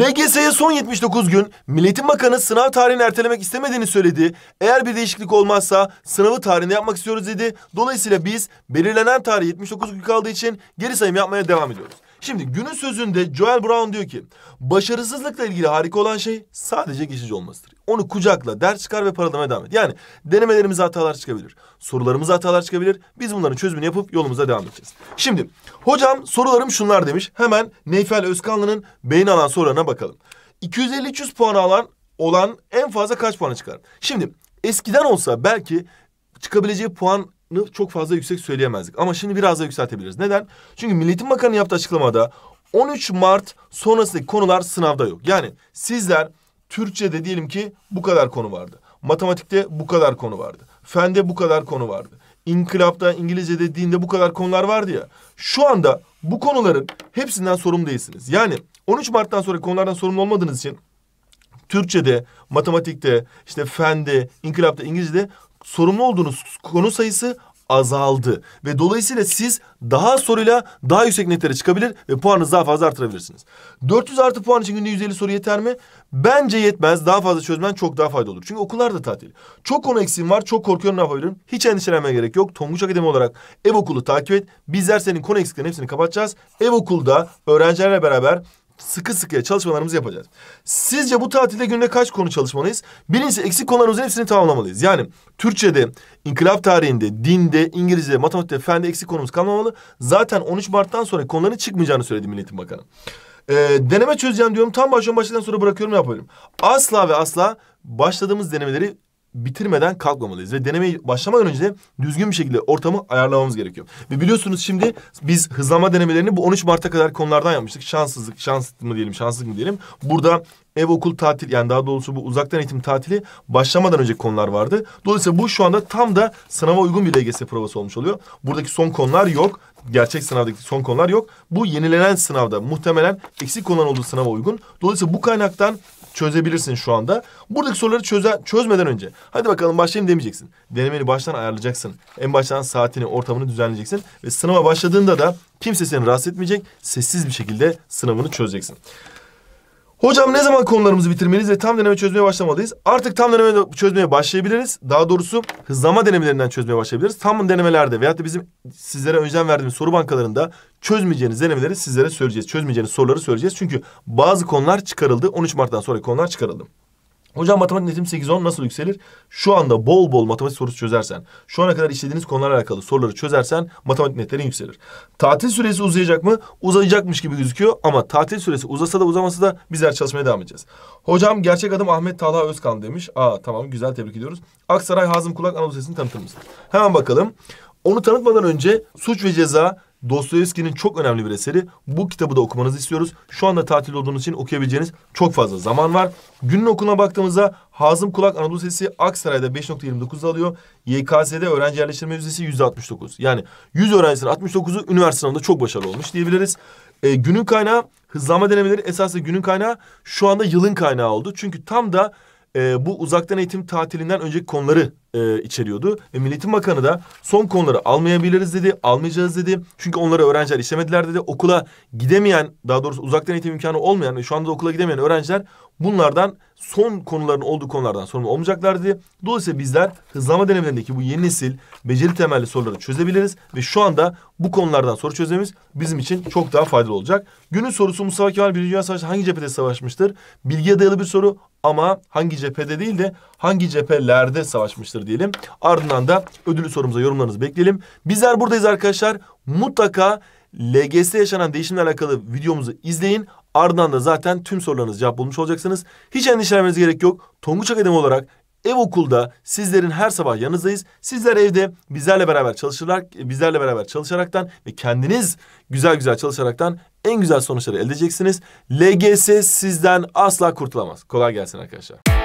LGS'ye son 79 gün Milletin Bakanı sınav tarihini ertelemek istemediğini söyledi. Eğer bir değişiklik olmazsa sınavı tarihinde yapmak istiyoruz dedi. Dolayısıyla biz belirlenen tarih 79 gün kaldığı için geri sayım yapmaya devam ediyoruz. Şimdi günün sözünde Joel Brown diyor ki başarısızlıkla ilgili harika olan şey sadece geçici olmasıdır. Onu kucakla, ders çıkar ve paralamaya devam et. Yani denemelerimizde hatalar çıkabilir. sorularımızda hatalar çıkabilir. Biz bunların çözümünü yapıp yolumuza devam edeceğiz. Şimdi hocam sorularım şunlar demiş. Hemen Neyfel Özkanlı'nın beyin alan sorularına bakalım. 250-300 puan alan olan en fazla kaç puana çıkar? Şimdi eskiden olsa belki çıkabileceği puan çok fazla yüksek söyleyemezdik. Ama şimdi biraz daha yükseltebiliriz. Neden? Çünkü Milliyetin Bakanı yaptığı açıklamada 13 Mart sonrasındaki konular sınavda yok. Yani sizler Türkçe'de diyelim ki bu kadar konu vardı. Matematikte bu kadar konu vardı. Fende bu kadar konu vardı. İnkılapta, İngilizce'de, dinde bu kadar konular vardı ya. Şu anda bu konuların hepsinden sorumlu değilsiniz. Yani 13 Mart'tan sonra konulardan sorumlu olmadığınız için Türkçe'de, matematikte, işte fende, inkılapta, İngilizce'de sorumlu olduğunuz konu sayısı azaldı. Ve dolayısıyla siz daha soruyla daha yüksek netlere çıkabilir ve puanınızı daha fazla artırabilirsiniz. 400 artı puan için günde 150 soru yeter mi? Bence yetmez. Daha fazla çözmen çok daha faydalı olur. Çünkü okullar da tatil. Çok konu eksiğim var. Çok korkuyorum ne yapabilirim? Hiç endişelenmeye gerek yok. Tonguç Akademi olarak ev okulu takip et. Bizler senin konu eksiklerin hepsini kapatacağız. Ev okulda öğrencilerle beraber sıkı sıkıya çalışmalarımızı yapacağız. Sizce bu tatilde günde kaç konu çalışmalıyız? Birincisi eksik konularımızın hepsini tamamlamalıyız. Yani Türkçe'de, inkılap tarihinde, dinde, İngilizce'de, matematikte, fende eksik konumuz kalmamalı. Zaten 13 Mart'tan sonra konuların çıkmayacağını söyledi Milletin Bakanı. Ee, deneme çözeceğim diyorum. Tam baştan başladan sonra bırakıyorum yapıyorum. Asla ve asla başladığımız denemeleri bitirmeden kalkmamalıyız. Ve denemeyi başlamadan önce düzgün bir şekilde ortamı ayarlamamız gerekiyor. Ve biliyorsunuz şimdi biz hızlama denemelerini bu 13 Mart'a kadar konulardan yapmıştık. Şanssızlık, şans mı diyelim, şanssızlık mı diyelim. Burada ev okul tatil yani daha doğrusu bu uzaktan eğitim tatili başlamadan önce konular vardı. Dolayısıyla bu şu anda tam da sınava uygun bir LGS provası olmuş oluyor. Buradaki son konular yok. Gerçek sınavdaki son konular yok. Bu yenilenen sınavda muhtemelen eksik konular olduğu sınava uygun. Dolayısıyla bu kaynaktan çözebilirsin şu anda. Buradaki soruları çöze, çözmeden önce hadi bakalım başlayayım demeyeceksin. Denemeni baştan ayarlayacaksın. En baştan saatini, ortamını düzenleyeceksin. Ve sınava başladığında da kimse seni rahatsız etmeyecek. Sessiz bir şekilde sınavını çözeceksin. Hocam ne zaman konularımızı bitirmeliyiz ve tam deneme çözmeye başlamalıyız? Artık tam deneme çözmeye başlayabiliriz. Daha doğrusu hızlama denemelerinden çözmeye başlayabiliriz. Tam denemelerde veyahut da bizim sizlere önceden verdiğimiz soru bankalarında çözmeyeceğiniz denemeleri sizlere söyleyeceğiz. Çözmeyeceğiniz soruları söyleyeceğiz. Çünkü bazı konular çıkarıldı. 13 Mart'tan sonra konular çıkarıldı. Hocam matematik netim 8-10 nasıl yükselir? Şu anda bol bol matematik sorusu çözersen, şu ana kadar işlediğiniz konularla alakalı soruları çözersen matematik netlerin yükselir. Tatil süresi uzayacak mı? Uzayacakmış gibi gözüküyor ama tatil süresi uzasa da uzamasa da bizler çalışmaya devam edeceğiz. Hocam gerçek adım Ahmet Talha Özkan demiş. Aa tamam güzel tebrik ediyoruz. Aksaray Hazım Kulak Anadolu Sesi'ni tanıtır mısın? Hemen bakalım. Onu tanıtmadan önce suç ve ceza Dostoyevski'nin çok önemli bir eseri. Bu kitabı da okumanızı istiyoruz. Şu anda tatil olduğunuz için okuyabileceğiniz çok fazla zaman var. Günün okuluna baktığımızda Hazım Kulak Anadolu Sesi Aksaray'da 5.29 alıyor. YKS'de öğrenci yerleştirme yüzdesi %69. Yani 100 öğrencinin 69'u üniversite sınavında çok başarılı olmuş diyebiliriz. ee, günün kaynağı hızlanma denemeleri esasında günün kaynağı şu anda yılın kaynağı oldu. Çünkü tam da e, bu uzaktan eğitim tatilinden önceki konuları e, içeriyordu. Ve Milli Eğitim Bakanı da son konuları almayabiliriz dedi, almayacağız dedi. Çünkü onları öğrenciler işlemediler dedi. Okula gidemeyen, daha doğrusu uzaktan eğitim imkanı olmayan ve şu anda okula gidemeyen öğrenciler bunlardan son konuların olduğu konulardan sorumlu olmayacaklardı. Dolayısıyla bizler hızlama denemelerindeki bu yeni nesil beceri temelli soruları çözebiliriz. Ve şu anda bu konulardan soru çözmemiz bizim için çok daha faydalı olacak. Günün sorusu Mustafa Kemal Birinci Dünya Savaşı'nda hangi cephede savaşmıştır? Bilgiye dayalı bir soru ama hangi cephede değil de hangi cephelerde savaşmıştır diyelim. Ardından da ödüllü sorumuza yorumlarınızı bekleyelim. Bizler buradayız arkadaşlar. Mutlaka LGS'de yaşanan değişimle alakalı videomuzu izleyin. Ardından da zaten tüm sorularınızı cevap bulmuş olacaksınız. Hiç endişelenmeniz gerek yok. Tonguç Akademi olarak ev okulda sizlerin her sabah yanınızdayız. Sizler evde bizlerle beraber çalışırlar, bizlerle beraber çalışaraktan ve kendiniz güzel güzel çalışaraktan en güzel sonuçları elde edeceksiniz. LGS sizden asla kurtulamaz. Kolay gelsin arkadaşlar.